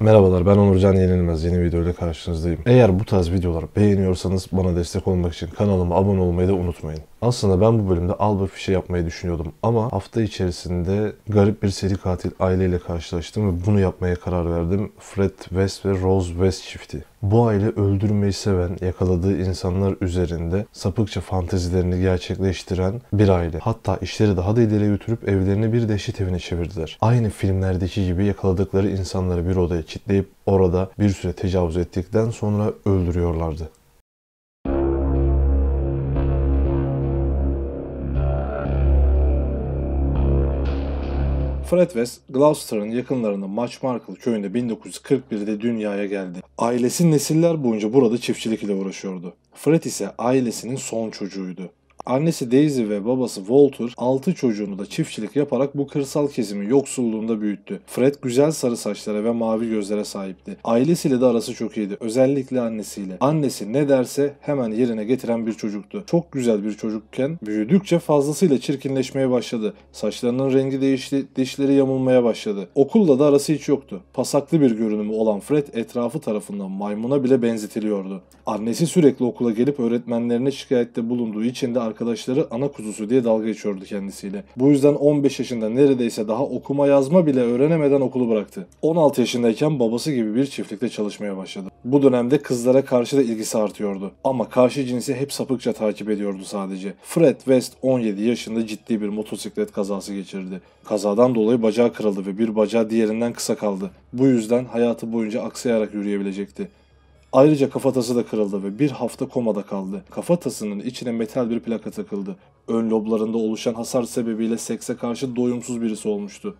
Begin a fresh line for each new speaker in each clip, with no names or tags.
Merhabalar ben Onurcan Yenilmez yeni videoyla karşınızdayım. Eğer bu tarz videoları beğeniyorsanız bana destek olmak için kanalıma abone olmayı da unutmayın. Aslında ben bu bölümde Albert fişe yapmayı düşünüyordum ama hafta içerisinde garip bir seri katil aileyle karşılaştım ve bunu yapmaya karar verdim. Fred West ve Rose West çifti. Bu aile öldürmeyi seven, yakaladığı insanlar üzerinde sapıkça fantezilerini gerçekleştiren bir aile. Hatta işleri daha da ileri götürüp evlerini bir dehşet evine çevirdiler. Aynı filmlerdeki gibi yakaladıkları insanları bir odaya kitleyip orada bir süre tecavüz ettikten sonra öldürüyorlardı. Fred West, Gloucester'ın yakınlarında Maçmarkle köyünde 1941'de dünyaya geldi. Ailesi nesiller boyunca burada çiftçilik ile uğraşıyordu. Fred ise ailesinin son çocuğuydu. Annesi Daisy ve babası Walter 6 çocuğunu da çiftçilik yaparak bu kırsal kesimi yoksulluğunda büyüttü. Fred güzel sarı saçlara ve mavi gözlere sahipti. Ailesiyle de arası çok iyiydi. Özellikle annesiyle. Annesi ne derse hemen yerine getiren bir çocuktu. Çok güzel bir çocukken büyüdükçe fazlasıyla çirkinleşmeye başladı. Saçlarının rengi değişti, dişleri yamulmaya başladı. Okulla da arası hiç yoktu. Pasaklı bir görünümü olan Fred etrafı tarafından maymuna bile benzetiliyordu. Annesi sürekli okula gelip öğretmenlerine şikayette bulunduğu için de arkadaşları ana kuzusu diye dalga geçiyordu kendisiyle. Bu yüzden 15 yaşında neredeyse daha okuma yazma bile öğrenemeden okulu bıraktı. 16 yaşındayken babası gibi bir çiftlikte çalışmaya başladı. Bu dönemde kızlara karşı da ilgisi artıyordu. Ama karşı cinsi hep sapıkça takip ediyordu sadece. Fred West 17 yaşında ciddi bir motosiklet kazası geçirdi. Kazadan dolayı bacağı kırıldı ve bir bacağı diğerinden kısa kaldı. Bu yüzden hayatı boyunca aksayarak yürüyebilecekti. Ayrıca kafatası da kırıldı ve bir hafta komada kaldı. Kafatasının içine metal bir plaka takıldı. Ön loblarında oluşan hasar sebebiyle sekse karşı doyumsuz birisi olmuştu.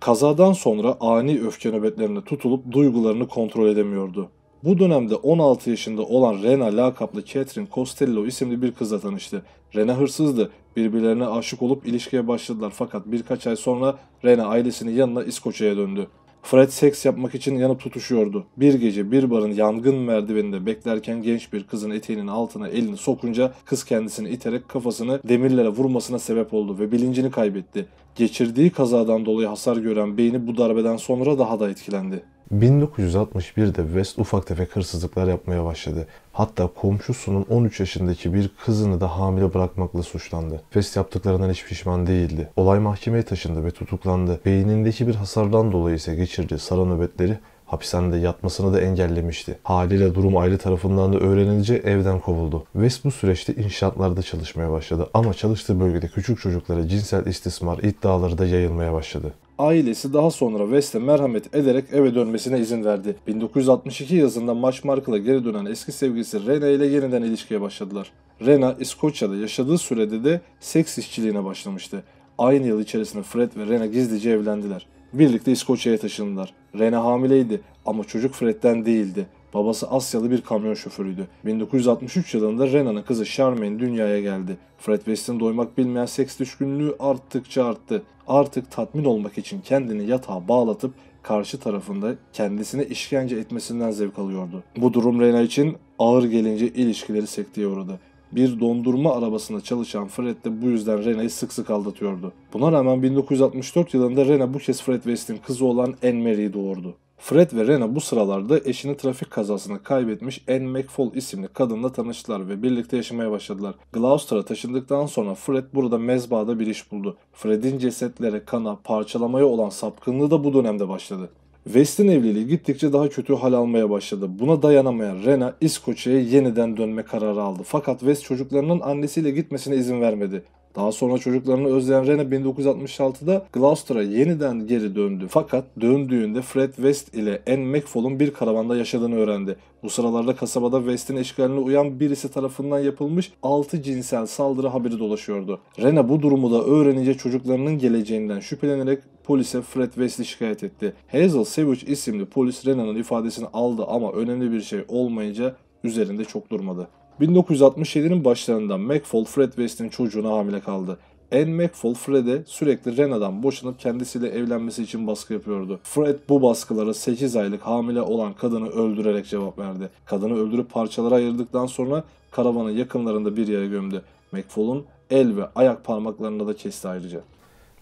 Kazadan sonra ani öfke nöbetlerine tutulup duygularını kontrol edemiyordu. Bu dönemde 16 yaşında olan Rena lakaplı Catherine Costello isimli bir kızla tanıştı. Rena hırsızdı. Birbirlerine aşık olup ilişkiye başladılar fakat birkaç ay sonra Rena ailesinin yanına İskoçya'ya döndü. Fred seks yapmak için yanıp tutuşuyordu. Bir gece bir barın yangın merdiveninde beklerken genç bir kızın eteğinin altına elini sokunca kız kendisini iterek kafasını demirlere vurmasına sebep oldu ve bilincini kaybetti. Geçirdiği kazadan dolayı hasar gören beyni bu darbeden sonra daha da etkilendi. 1961'de West ufak tefek hırsızlıklar yapmaya başladı. Hatta komşusunun 13 yaşındaki bir kızını da hamile bırakmakla suçlandı. West yaptıklarından hiç pişman değildi. Olay mahkemeye taşındı ve tutuklandı. Beynindeki bir hasardan dolayı ise geçirdiği sarı nöbetleri hapishanede yatmasını da engellemişti. Haliyle durum aile tarafından da öğrenince evden kovuldu. West bu süreçte inşaatlarda çalışmaya başladı ama çalıştığı bölgede küçük çocuklara cinsel istismar iddiaları da yayılmaya başladı ailesi daha sonra West'e merhamet ederek eve dönmesine izin verdi. 1962 yazında Maçmark'la geri dönen eski sevgilisi Rena ile yeniden ilişkiye başladılar. Rena, İskoçya'da yaşadığı sürede de seks işçiliğine başlamıştı. Aynı yıl içerisinde Fred ve Rena gizlice evlendiler. Birlikte İskoçya'ya taşındılar. Rena hamileydi ama çocuk Fred'den değildi. Babası Asyalı bir kamyon şoförüydü. 1963 yılında Rena'nın kızı Charmaine dünyaya geldi. Fred West'in doymak bilmeyen seks düşkünlüğü arttıkça arttı artık tatmin olmak için kendini yatağa bağlatıp karşı tarafında kendisine işkence etmesinden zevk alıyordu. Bu durum Rena için ağır gelince ilişkileri sekteye uğradı. Bir dondurma arabasında çalışan Fred de bu yüzden Rena'yı sık sık aldatıyordu. Buna rağmen 1964 yılında Rena bu kez Fred West'in kızı olan Anne Mary'i doğurdu. Fred ve Rena bu sıralarda eşini trafik kazasında kaybetmiş Anne McFall isimli kadınla tanıştılar ve birlikte yaşamaya başladılar. Gloucester'a taşındıktan sonra Fred burada mezbada bir iş buldu. Fred'in cesetlere, kana, parçalamaya olan sapkınlığı da bu dönemde başladı. West'in evliliği gittikçe daha kötü hal almaya başladı. Buna dayanamayan Rena İskoçya'ya yeniden dönme kararı aldı. Fakat West çocuklarının annesiyle gitmesine izin vermedi. Daha sonra çocuklarını özleyen Rene 1966'da Gloucester'a yeniden geri döndü. Fakat döndüğünde Fred West ile Anne McFall'un bir karavanda yaşadığını öğrendi. Bu sıralarda kasabada West'in eşgaline uyan birisi tarafından yapılmış 6 cinsel saldırı haberi dolaşıyordu. Rena bu durumu da öğrenince çocuklarının geleceğinden şüphelenerek polise Fred West'i şikayet etti. Hazel Savage isimli polis Rena'nın ifadesini aldı ama önemli bir şey olmayınca üzerinde çok durmadı. 1967'nin başlarında McFall Fred West'in çocuğuna hamile kaldı. Anne McFall Fred'e sürekli Rena'dan boşanıp kendisiyle evlenmesi için baskı yapıyordu. Fred bu baskılara 8 aylık hamile olan kadını öldürerek cevap verdi. Kadını öldürüp parçalara ayırdıktan sonra karavanın yakınlarında bir yere gömdü. McFall'un el ve ayak parmaklarını da kesti ayrıca.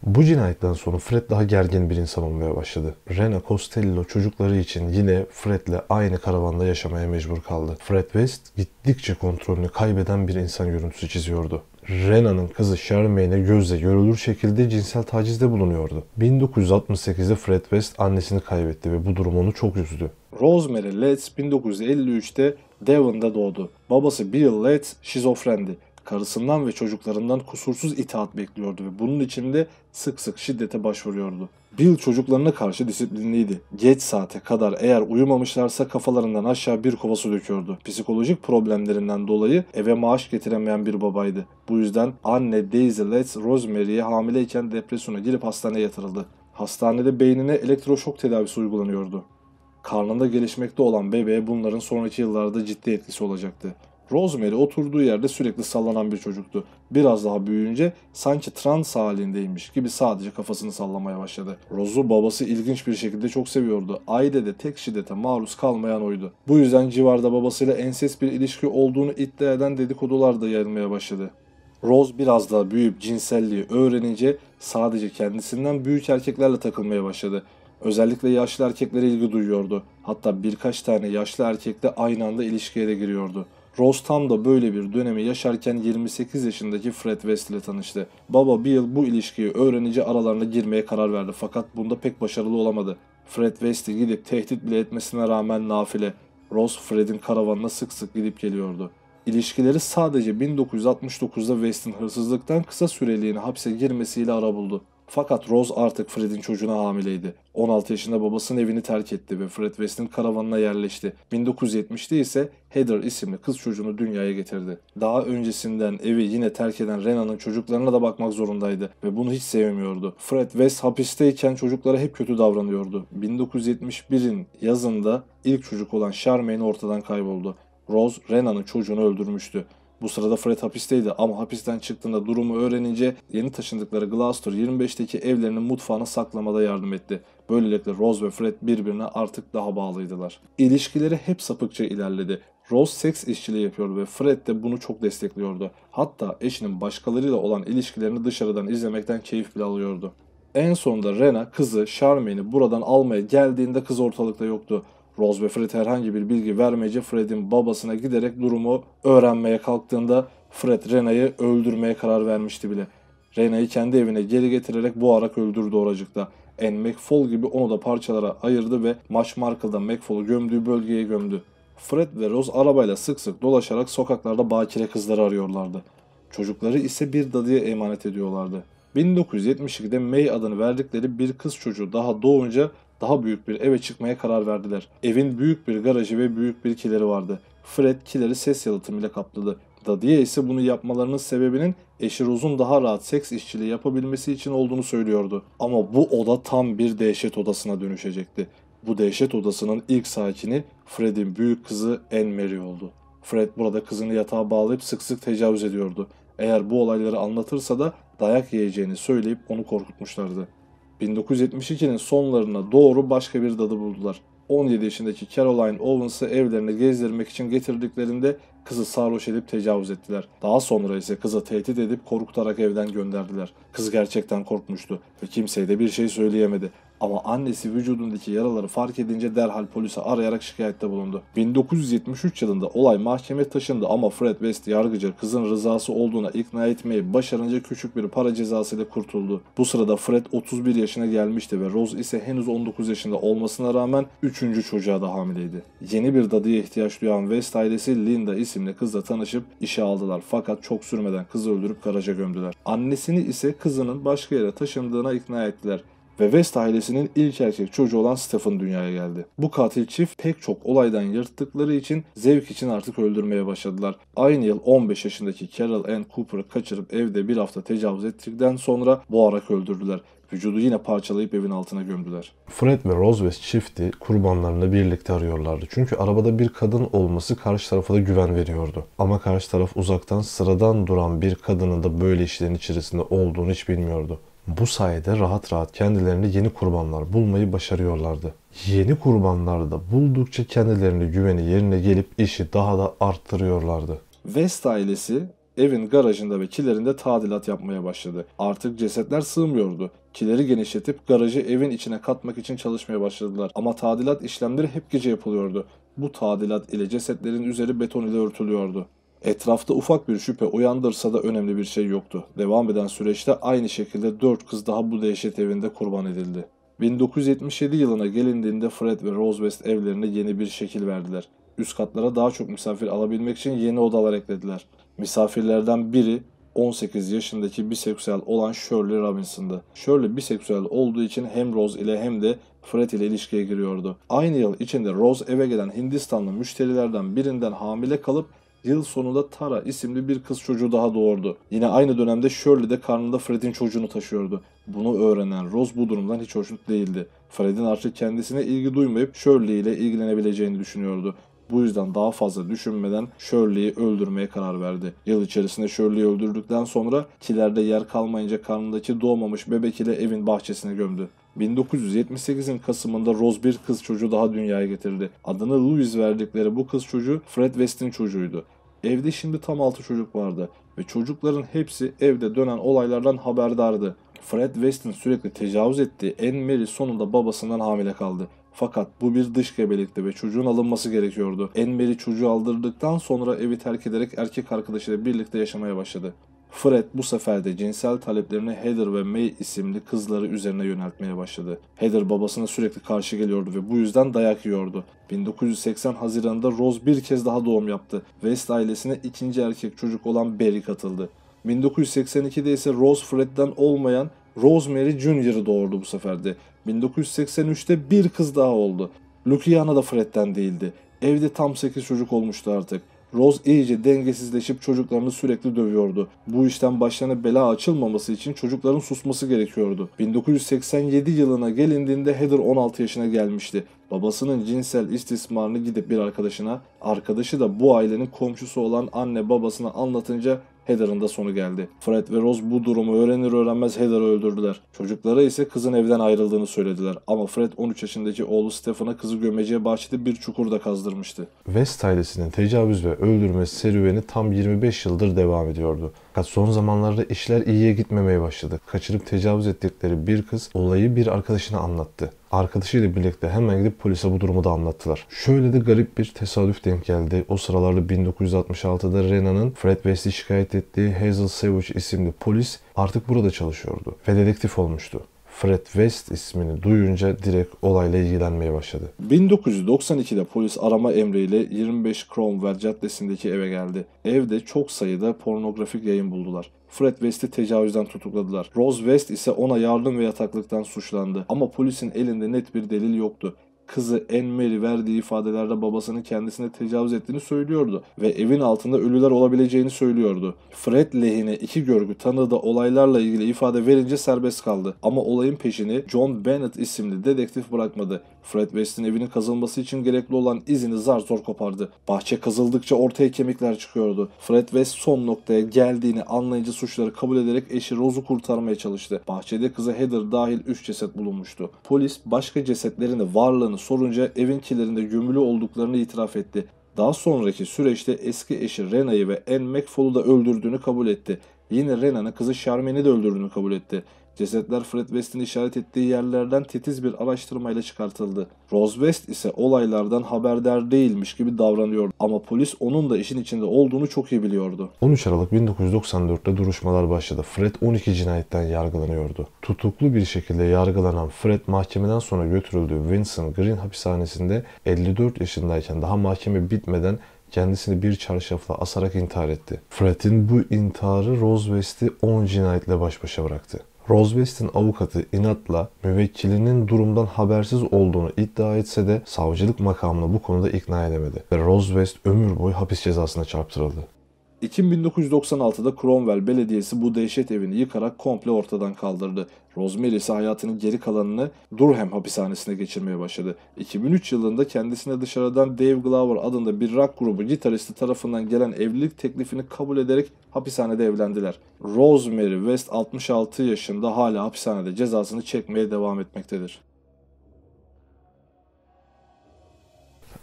Bu cinayetten sonra Fred daha gergin bir insan olmaya başladı. Rena Costello çocukları için yine Fred'le aynı karavanda yaşamaya mecbur kaldı. Fred West gittikçe kontrolünü kaybeden bir insan görüntüsü çiziyordu. Rena'nın kızı Charmaine'e gözle görülür şekilde cinsel tacizde bulunuyordu. 1968'de Fred West annesini kaybetti ve bu durum onu çok üzdü. Rosemary Letts 1953'te Devon'da doğdu. Babası Bill Letts şizofrendi karısından ve çocuklarından kusursuz itaat bekliyordu ve bunun için de sık sık şiddete başvuruyordu. Bill çocuklarına karşı disiplinliydi. Geç saate kadar eğer uyumamışlarsa kafalarından aşağı bir kova su döküyordu. Psikolojik problemlerinden dolayı eve maaş getiremeyen bir babaydı. Bu yüzden anne Daisy Letts Rosemary'ye hamileyken depresyona girip hastaneye yatırıldı. Hastanede beynine elektroşok tedavisi uygulanıyordu. Karnında gelişmekte olan bebeğe bunların sonraki yıllarda ciddi etkisi olacaktı. Rosemary oturduğu yerde sürekli sallanan bir çocuktu. Biraz daha büyüyünce sanki trans halindeymiş gibi sadece kafasını sallamaya başladı. Rose'u babası ilginç bir şekilde çok seviyordu. Ailede tek şiddete maruz kalmayan oydu. Bu yüzden civarda babasıyla enses bir ilişki olduğunu iddia eden dedikodular da yayılmaya başladı. Rose biraz daha büyüyüp cinselliği öğrenince sadece kendisinden büyük erkeklerle takılmaya başladı. Özellikle yaşlı erkeklere ilgi duyuyordu. Hatta birkaç tane yaşlı erkekle aynı anda ilişkiye de giriyordu. Rose tam da böyle bir dönemi yaşarken 28 yaşındaki Fred West ile tanıştı. Baba bir yıl bu ilişkiyi öğrenince aralarına girmeye karar verdi fakat bunda pek başarılı olamadı. Fred West'i gidip tehdit bile etmesine rağmen nafile. Rose Fred'in karavanına sık sık gidip geliyordu. İlişkileri sadece 1969'da West'in hırsızlıktan kısa süreliğine hapse girmesiyle ara buldu. Fakat Rose artık Fred'in çocuğuna hamileydi. 16 yaşında babasının evini terk etti ve Fred West'in karavanına yerleşti. 1970'te ise Heather isimli kız çocuğunu dünyaya getirdi. Daha öncesinden evi yine terk eden Rena'nın çocuklarına da bakmak zorundaydı ve bunu hiç sevmiyordu. Fred West hapisteyken çocuklara hep kötü davranıyordu. 1971'in yazında ilk çocuk olan Charmaine ortadan kayboldu. Rose Rena'nın çocuğunu öldürmüştü. Bu sırada Fred hapisteydi ama hapisten çıktığında durumu öğrenince yeni taşındıkları Gloucester 25'teki evlerinin mutfağını saklamada yardım etti. Böylelikle Rose ve Fred birbirine artık daha bağlıydılar. İlişkileri hep sapıkça ilerledi. Rose seks işçiliği yapıyordu ve Fred de bunu çok destekliyordu. Hatta eşinin başkalarıyla olan ilişkilerini dışarıdan izlemekten keyif bile alıyordu. En sonunda Rena kızı Charmaine'i buradan almaya geldiğinde kız ortalıkta yoktu. Rose ve Fred herhangi bir bilgi vermeyece Fred'in babasına giderek durumu öğrenmeye kalktığında Fred Rena'yı öldürmeye karar vermişti bile. Rena'yı kendi evine geri getirerek boğarak öldürdü oracıkta. En McFall gibi onu da parçalara ayırdı ve maç Markle'da McFall'u gömdüğü bölgeye gömdü. Fred ve Rose arabayla sık sık dolaşarak sokaklarda bakire kızları arıyorlardı. Çocukları ise bir dadıya emanet ediyorlardı. 1972'de May adını verdikleri bir kız çocuğu daha doğunca daha büyük bir eve çıkmaya karar verdiler. Evin büyük bir garajı ve büyük bir kileri vardı. Fred kileri ses yalıtımıyla kapladı. Dadiye ise bunu yapmalarının sebebinin eşi Rose'un daha rahat seks işçiliği yapabilmesi için olduğunu söylüyordu. Ama bu oda tam bir dehşet odasına dönüşecekti. Bu dehşet odasının ilk sakini Fred'in büyük kızı Anne Mary oldu. Fred burada kızını yatağa bağlayıp sık sık tecavüz ediyordu. Eğer bu olayları anlatırsa da dayak yiyeceğini söyleyip onu korkutmuşlardı. 1972'nin sonlarına doğru başka bir dadı buldular. 17 yaşındaki Caroline Owens'ı evlerini gezdirmek için getirdiklerinde kızı sarhoş edip tecavüz ettiler. Daha sonra ise kızı tehdit edip korkutarak evden gönderdiler. Kız gerçekten korkmuştu ve kimseye de bir şey söyleyemedi. Ama annesi vücudundaki yaraları fark edince derhal polise arayarak şikayette bulundu. 1973 yılında olay mahkeme taşındı ama Fred West yargıcı kızın rızası olduğuna ikna etmeyi başarınca küçük bir para cezası ile kurtuldu. Bu sırada Fred 31 yaşına gelmişti ve Rose ise henüz 19 yaşında olmasına rağmen 3. çocuğa da hamileydi. Yeni bir dadıya ihtiyaç duyan West ailesi Linda isimli kızla tanışıp işe aldılar fakat çok sürmeden kızı öldürüp garaja gömdüler. Annesini ise kızının başka yere taşındığına ikna ettiler ve West ailesinin ilk erkek çocuğu olan Stephen dünyaya geldi. Bu katil çift pek çok olaydan yırttıkları için zevk için artık öldürmeye başladılar. Aynı yıl 15 yaşındaki Carol Ann Cooper'ı kaçırıp evde bir hafta tecavüz ettikten sonra boğarak öldürdüler. Vücudu yine parçalayıp evin altına gömdüler. Fred ve Rose Roswell çifti kurbanlarını birlikte arıyorlardı. Çünkü arabada bir kadın olması karşı tarafa da güven veriyordu. Ama karşı taraf uzaktan sıradan duran bir kadının da böyle işlerin içerisinde olduğunu hiç bilmiyordu. Bu sayede rahat rahat kendilerini yeni kurbanlar bulmayı başarıyorlardı. Yeni kurbanları da buldukça kendilerine güveni yerine gelip işi daha da arttırıyorlardı. West ailesi evin garajında ve kilerinde tadilat yapmaya başladı. Artık cesetler sığmıyordu. Kileri genişletip garajı evin içine katmak için çalışmaya başladılar. Ama tadilat işlemleri hep gece yapılıyordu. Bu tadilat ile cesetlerin üzeri beton ile örtülüyordu. Etrafta ufak bir şüphe uyandırsa da önemli bir şey yoktu. Devam eden süreçte aynı şekilde 4 kız daha bu dehşet evinde kurban edildi. 1977 yılına gelindiğinde Fred ve Rose West evlerine yeni bir şekil verdiler. Üst katlara daha çok misafir alabilmek için yeni odalar eklediler. Misafirlerden biri 18 yaşındaki biseksüel olan Shirley Robinson'dı. Shirley biseksüel olduğu için hem Rose ile hem de Fred ile ilişkiye giriyordu. Aynı yıl içinde Rose eve gelen Hindistanlı müşterilerden birinden hamile kalıp yıl sonunda Tara isimli bir kız çocuğu daha doğurdu. Yine aynı dönemde Shirley de karnında Fred'in çocuğunu taşıyordu. Bunu öğrenen Rose bu durumdan hiç hoşnut değildi. Fred'in artık kendisine ilgi duymayıp Shirley ile ilgilenebileceğini düşünüyordu. Bu yüzden daha fazla düşünmeden Shirley'i öldürmeye karar verdi. Yıl içerisinde Shirley'i öldürdükten sonra kilerde yer kalmayınca karnındaki doğmamış bebek ile evin bahçesine gömdü. 1978'in Kasım'ında Rose bir kız çocuğu daha dünyaya getirdi. Adını Louis verdikleri bu kız çocuğu Fred West'in çocuğuydu. Evde şimdi tam 6 çocuk vardı ve çocukların hepsi evde dönen olaylardan haberdardı. Fred West'in sürekli tecavüz ettiği En Mary sonunda babasından hamile kaldı. Fakat bu bir dış gebelikti ve çocuğun alınması gerekiyordu. Anne Mary çocuğu aldırdıktan sonra evi terk ederek erkek arkadaşıyla birlikte yaşamaya başladı. Fred bu sefer de cinsel taleplerini Heather ve May isimli kızları üzerine yöneltmeye başladı. Heather babasına sürekli karşı geliyordu ve bu yüzden dayak yiyordu. 1980 Haziran'da Rose bir kez daha doğum yaptı. West ailesine ikinci erkek çocuk olan Barry katıldı. 1982'de ise Rose Fred'den olmayan Rosemary Junior'ı doğurdu bu sefer de. 1983'te bir kız daha oldu. Luciana da Fred'den değildi. Evde tam 8 çocuk olmuştu artık. Rose iyice dengesizleşip çocuklarını sürekli dövüyordu. Bu işten başlarına bela açılmaması için çocukların susması gerekiyordu. 1987 yılına gelindiğinde Heather 16 yaşına gelmişti. Babasının cinsel istismarını gidip bir arkadaşına, arkadaşı da bu ailenin komşusu olan anne babasına anlatınca Heather'ın da sonu geldi. Fred ve Rose bu durumu öğrenir öğrenmez Heather'ı öldürdüler. Çocuklara ise kızın evden ayrıldığını söylediler. Ama Fred 13 yaşındaki oğlu Stephen'a kızı gömeceye bahçede bir çukurda kazdırmıştı. West ailesinin tecavüz ve öldürme serüveni tam 25 yıldır devam ediyordu. Fakat son zamanlarda işler iyiye gitmemeye başladı. Kaçırıp tecavüz ettikleri bir kız olayı bir arkadaşına anlattı. Arkadaşıyla birlikte hemen gidip polise bu durumu da anlattılar. Şöyle de garip bir tesadüf denk geldi. O sıralarda 1966'da Rena'nın Fred West'i şikayet ettiği Hazel Savage isimli polis artık burada çalışıyordu ve dedektif olmuştu. Fred West ismini duyunca direkt olayla ilgilenmeye başladı. 1992'de polis arama emriyle 25 Cromwell Caddesi'ndeki eve geldi. Evde çok sayıda pornografik yayın buldular. Fred West'i tecavüzden tutukladılar. Rose West ise ona yardım ve yataklıktan suçlandı. Ama polisin elinde net bir delil yoktu kızı Enmeri verdiği ifadelerde babasının kendisine tecavüz ettiğini söylüyordu ve evin altında ölüler olabileceğini söylüyordu. Fred lehine iki görgü tanığı da olaylarla ilgili ifade verince serbest kaldı ama olayın peşini John Bennett isimli dedektif bırakmadı. Fred West'in evinin kazılması için gerekli olan izini zar zor kopardı. Bahçe kazıldıkça ortaya kemikler çıkıyordu. Fred West son noktaya geldiğini anlayınca suçları kabul ederek eşi Rose'u kurtarmaya çalıştı. Bahçede kızı Heather dahil 3 ceset bulunmuştu. Polis başka cesetlerin de varlığını olduklarını sorunca evin kilerinde gömülü olduklarını itiraf etti. Daha sonraki süreçte eski eşi Rena'yı ve Anne McFall'u da öldürdüğünü kabul etti. Yine Rena'nın kızı Charmaine'i de öldürdüğünü kabul etti. Cesetler Fred West'in işaret ettiği yerlerden titiz bir araştırmayla çıkartıldı. Rose West ise olaylardan haberdar değilmiş gibi davranıyordu ama polis onun da işin içinde olduğunu çok iyi biliyordu. 13 Aralık 1994'te duruşmalar başladı. Fred 12 cinayetten yargılanıyordu. Tutuklu bir şekilde yargılanan Fred mahkemeden sonra götürüldüğü Winston Green hapishanesinde 54 yaşındayken daha mahkeme bitmeden kendisini bir çarşafla asarak intihar etti. Fred'in bu intiharı Rose West'i 10 cinayetle baş başa bıraktı. Roswest'in avukatı inatla müvekkilinin durumdan habersiz olduğunu iddia etse de savcılık makamını bu konuda ikna edemedi ve Roswest ömür boyu hapis cezasına çarptırıldı. Ekim Cromwell Belediyesi bu dehşet evini yıkarak komple ortadan kaldırdı. Rosemary ise hayatının geri kalanını Durham hapishanesine geçirmeye başladı. 2003 yılında kendisine dışarıdan Dave Glover adında bir rock grubu gitaristi tarafından gelen evlilik teklifini kabul ederek hapishanede evlendiler. Rosemary West 66 yaşında hala hapishanede cezasını çekmeye devam etmektedir.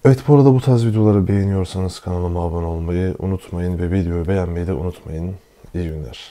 Evet bu arada bu tarz videoları beğeniyorsanız kanalıma abone olmayı unutmayın ve videoyu beğenmeyi de unutmayın. İyi günler.